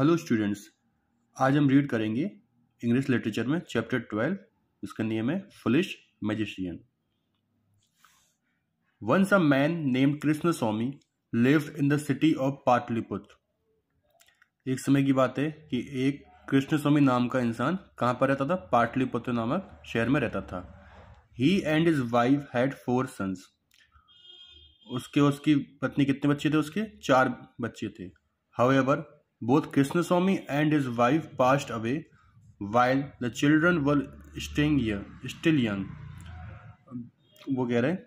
Hello students आज हम read करेंगे इंग्लिश लिटरेचर में चैप्टर ट्वेल्व जिसका नियम है foolish magician once a man name Krishna Swamy lived in the city of Pataliputra एक समय की बात है कि एक कृष्ण स्वामी नाम का इंसान कहाँ पर रहता था पाटलिपुत्र नामक शहर में रहता था he and his wife had four sons उसके उसकी पत्नी कितने बच्चे थे उसके चार बच्चे थे how Both Krishnaswamy and his wife passed away while the children were staying here, still young. वो कह रहे हैं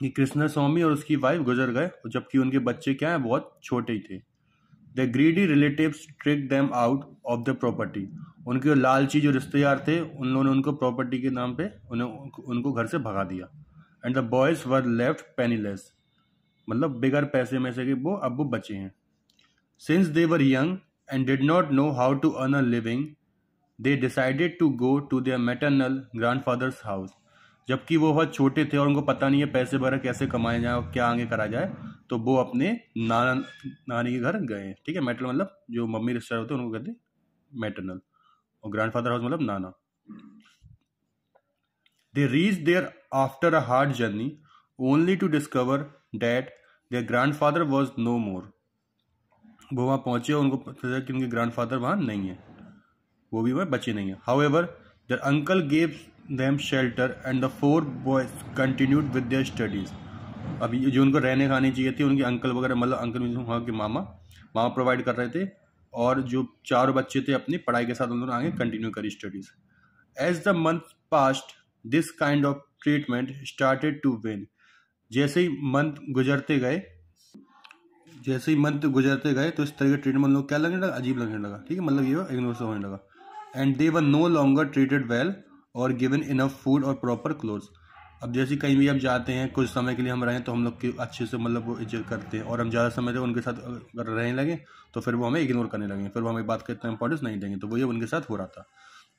कि कृष्णा स्वामी और उसकी वाइफ गुजर गए जबकि उनके बच्चे क्या हैं बहुत छोटे ही थे the greedy relative trick them out of the property उनके लालची जो रिश्तेदार थे उन लोगों ने उनको प्रॉपर्टी के नाम पे उन्हें उनको घर से भगा दिया and the boys were left penniless मतलब बेगर पैसे में से कि वो अब वो बचे हैं Since they were young and did not know how to earn a living, they decided to go to their maternal grandfather's house. जबकि वो बहुत छोटे थे और उनको पता नहीं है पैसे वगैरह कैसे कमाए जाए और क्या आगे करा जाए तो वो अपने नाना नानी के घर गए ठीक है मेटर मतलब जो मम्मी रिश्तेदार होते हैं उनको कहते मेटरनल और ग्रैंड फादर हाउस मतलब नाना they reach there after a hard journey only to discover that their father was no more वो वहाँ पहुँचे और उनको पता कि उनके ग्रैंड फादर वहाँ नहीं है वो भी वहाँ बचे नहीं है however their uncle gave them shelter and the four boys continued with their studies अभी जो उनको रहने खाने चाहिए थे उनके अंकल वगैरह मतलब अंकल वहाँ के मामा मामा प्रोवाइड कर रहे थे और जो चारों बच्चे थे अपनी पढ़ाई के साथ उन्होंने आगे कंटिन्यू करी studies as the month passed this kind of treatment started to wane जैसे ही मंथ गुजरते गए जैसे ही मंथ गुजरते गए तो इस तरह के ट्रीटमेंट लोग क्या लगने लगा अजीब लगने लगा ठीक है मतलब ये इग्नोर से होने लगा and they were no longer treated well और गिवन इनफ फूड और प्रॉपर क्लोथ्स अब जैसे कहीं भी हम जाते हैं कुछ समय के लिए हम रहें तो हम लोग की अच्छे से मतलब वो इज्जत करते हैं और हम ज़्यादा समय उनके साथ अगर रहने लगे तो फिर वो हमें इग्नोर करने लगेंगे फिर वो हमें बात करते हैं इंपॉर्टेंस नहीं देंगे तो वो ये उनके साथ हो रहा था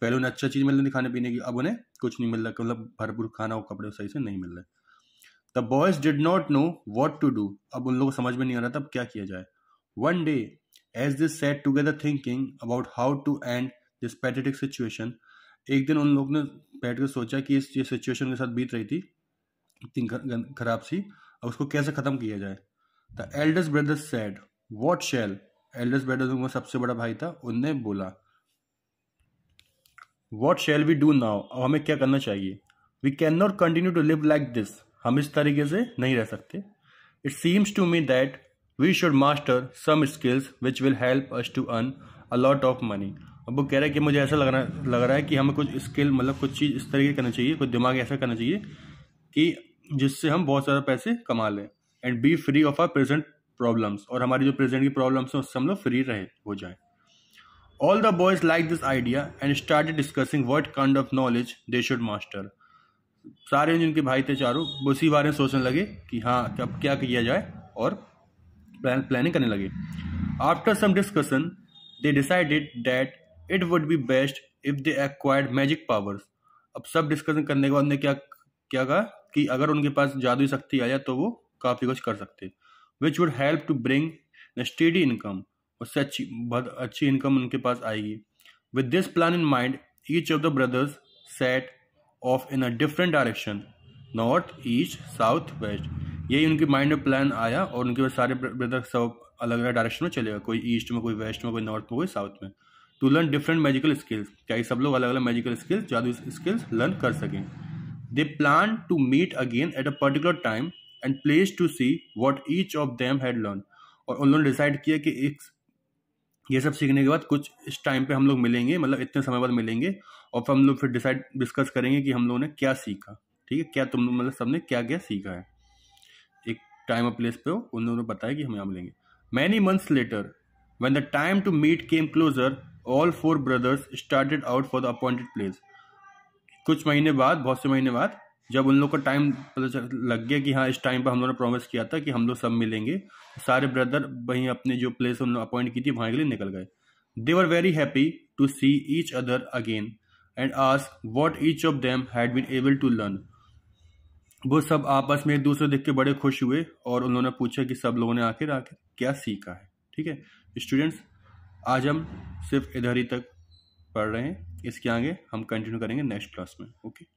पहले उन्हें अच्छा चीज़ मिल रही थी खाने पीने की अब उन्हें कुछ नहीं मिल रहा मतलब भरपूर खाना और कपड़े सही से नहीं मिल रहे the boys did not know what to do अब उन लोगों को समझ में नहीं आ रहा था अब क्या किया जाए one day as this sat together thinking about how to end this pathetic situation एक दिन उन लोग ने बैठ कर सोचा कि इस ये सिचुएशन के साथ बीत रही थी इतनी खराब सी अब उसको कैसे ख़त्म किया जाए the elders brothers said what shall elders brothers उनका सबसे बड़ा भाई था उनने बोला what shall we do now अब हमें क्या करना चाहिए we can not continue to live like this हम इस तरीके से नहीं रह सकते it seems to me that we should master some skills which will help us to earn a lot of money अब वो कह रहा है कि मुझे ऐसा लग रहा लग रहा है कि हमें कुछ स्किल मतलब कुछ चीज़ इस तरीके करना चाहिए कुछ दिमाग ऐसा करना चाहिए कि जिससे हम बहुत सारा पैसे कमा लें and be free of our present problems और हमारी जो प्रेजेंट की प्रॉब्लम्स हैं उससे हम लोग फ्री रहे हो जाए all the boys like this idea and start discussing what kind of knowledge they should master सारे जिनके भाई थे चारों उसी बारे में सोचने लगे कि हाँ अब क्या किया जाए और प्लान प्लानिंग करने लगे after some discussion they decided that it would be best if they acquired magic powers अब सब डिस्कशन करने के बाद उन्हें क्या क्या कहा कि अगर उनके पास जादुई शक्ति आ जाए तो वो काफ़ी कुछ कर सकते which would help to bring the steady income उससे अच्छी बहुत अच्छी इनकम उनके पास आएगी with this plan in mind each of the brothers set off in a different direction north east south west यही उनके माइंड में प्लान आया और उनके सारे ब्रदर सब अलग अलग डायरेक्शन में चलेगा कोई ईस्ट में कोई वेस्ट में कोई नॉर्थ में कोई साउथ में to learn different magical skills क्या सब लोग अलग अलग मेजिकल स्किल्स जादू स्किल्स लर्न कर सकें they plan to meet again at a particular time and place to see what each of them had learn और उन्होंने डिसाइड किया कि ये सब सीखने के बाद कुछ इस टाइम पे हम लोग मिलेंगे मतलब इतने समय बाद मिलेंगे और फिर हम लोग फिर डिसाइड डिस्कस करेंगे कि हम लोगों ने क्या सीखा ठीक है क्या तुम लोग मतलब सबने क्या क्या सीखा है एक टाइम और प्लेस पे हो उन लोगों ने बताया कि हम यहाँ मिलेंगे many months later when the time to meet came closer all four brothers started out for the appointed place कुछ महीने बाद बहुत से महीने बाद जब उन लोग का टाइम लग गया कि हाँ इस टाइम पर हम लोगों ने प्रॉमिस किया था कि हम लोग सब मिलेंगे सारे ब्रदर वहीं अपने जो प्लेस उन्होंने अपॉइंट की थी वहाँ के लिए निकल गए they were very happy to see each other again and आस what each of them had been able to learn वो सब आपस में एक दूसरे देख के बड़े खुश हुए और उन्होंने पूछा कि सब लोगों ने आखिर आखिर क्या सीखा है ठीक है स्टूडेंट्स आज हम सिर्फ इधर ही तक पढ़ रहे हैं इसके आगे हम कंटिन्यू करेंगे नेक्स्ट क्लास में ओके